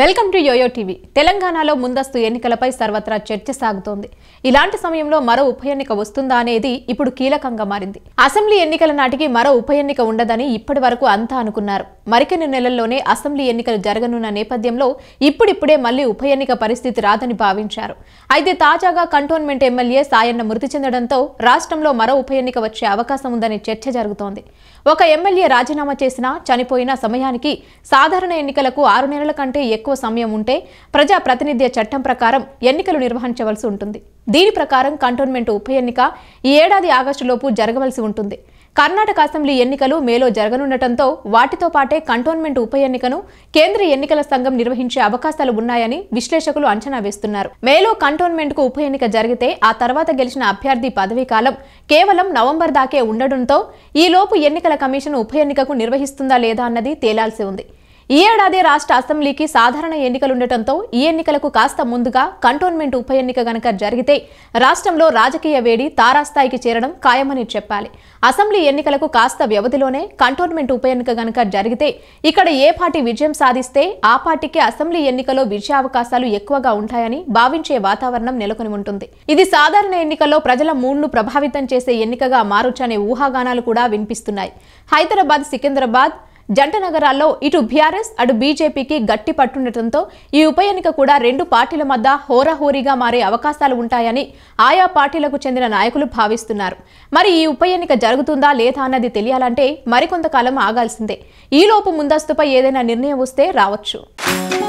welcome to yo-yo TV తెలంగాణలో ముందస్తు ఎన్నికలపై సర్వత్రా చర్చ సాగుతోంది ఇలాంటి సమయంలో మరో ఉప ఎన్నిక వస్తుందా అనేది ఇప్పుడు కీలకంగా మారింది అసెంబ్లీ ఎన్నికల నాటికి మరో ఉప ఎన్నిక ఉండదని ఇప్పటి వరకు అంతా అనుకున్నారు మరికొన్ని నెలల్లోనే అసెంబ్లీ ఎన్నికలు జరగనున్న నేపథ్యంలో ఇప్పుడిప్పుడే మళ్లీ ఉప ఎన్నిక పరిస్థితి రాదని భావించారు అయితే తాజాగా కంటోన్మెంట్ ఎమ్మెల్యే సాయన్న మృతి చెందడంతో రాష్ట్రంలో మరో ఉప ఎన్నిక వచ్చే అవకాశం ఉందని చర్చ జరుగుతోంది ఒక ఎమ్మెల్యే రాజీనామా చేసినా చనిపోయిన సమయానికి సాధారణ ఎన్నికలకు ఆరు నెలల కంటే ఎక్కువ ఎక్కువ సమయం ఉంటే ప్రజాప్రతినిధ్య చట్టం ప్రకారం ఎన్నికలు నిర్వహించవలసి ఉంటుంది దీని ప్రకారం కంటోన్మెంట్ ఉప ఎన్నిక ఈ ఏడాది ఆగస్టులోపు జరగవలసి ఉంటుంది కర్ణాటక అసెంబ్లీ ఎన్నికలు మేలో జరగనుండటంతో వాటితో పాటే కంటోన్మెంట్ ఉప ఎన్నికను కేంద్ర ఎన్నికల సంఘం నిర్వహించే అవకాశాలు ఉన్నాయని విశ్లేషకులు అంచనా వేస్తున్నారు మేలో కంటోన్మెంట్ కు ఉప ఎన్నిక జరిగితే ఆ తర్వాత గెలిచిన అభ్యర్థి పదవీ కాలం కేవలం నవంబర్ దాకే ఉండడంతో ఈలోపు ఎన్నికల కమిషన్ ఉప ఎన్నికకు నిర్వహిస్తుందా లేదా అన్నది తేలాల్సి ఉంది ఈ ఏడాది రాష్ట్ర అసెంబ్లీకి సాధారణ ఎన్నికలుండటంతో ఈ ఎన్నికలకు కాస్త ముందుగా కంటోన్మెంట్ ఉప ఎన్నిక గనక జరిగితే రాష్ట్రంలో రాజకీయ వేడి తారాస్థాయికి చేరడం ఖాయమని చెప్పాలి అసెంబ్లీ ఎన్నికలకు కాస్త వ్యవధిలోనే కంటోన్మెంట్ ఉప ఎన్నిక గనక జరిగితే ఇక్కడ ఏ పార్టీ విజయం సాధిస్తే ఆ పార్టీకి అసెంబ్లీ ఎన్నికలో విజయావకాశాలు ఎక్కువగా ఉంటాయని భావించే వాతావరణం నెలకొని ఉంటుంది ఇది సాధారణ ఎన్నికల్లో ప్రజల మూడ్ను ప్రభావితం చేసే ఎన్నికగా మారొచ్చనే ఊహాగానాలు కూడా వినిపిస్తున్నాయి హైదరాబాద్ సికింద్రాబాద్ జంట నగరాల్లో ఇటు బీఆర్ఎస్ అటు బీజేపీకి గట్టి పట్టుండటంతో ఈ ఉప ఎన్నిక కూడా రెండు పార్టీల మధ్య హోరాహోరీగా మారే అవకాశాలు ఉంటాయని ఆయా పార్టీలకు చెందిన నాయకులు భావిస్తున్నారు మరి ఈ ఉప ఎన్నిక జరుగుతుందా లేదా అన్నది తెలియాలంటే మరికొంతకాలం ఆగాల్సిందే ఈలోపు ముందస్తుపై ఏదైనా నిర్ణయం వస్తే రావచ్చు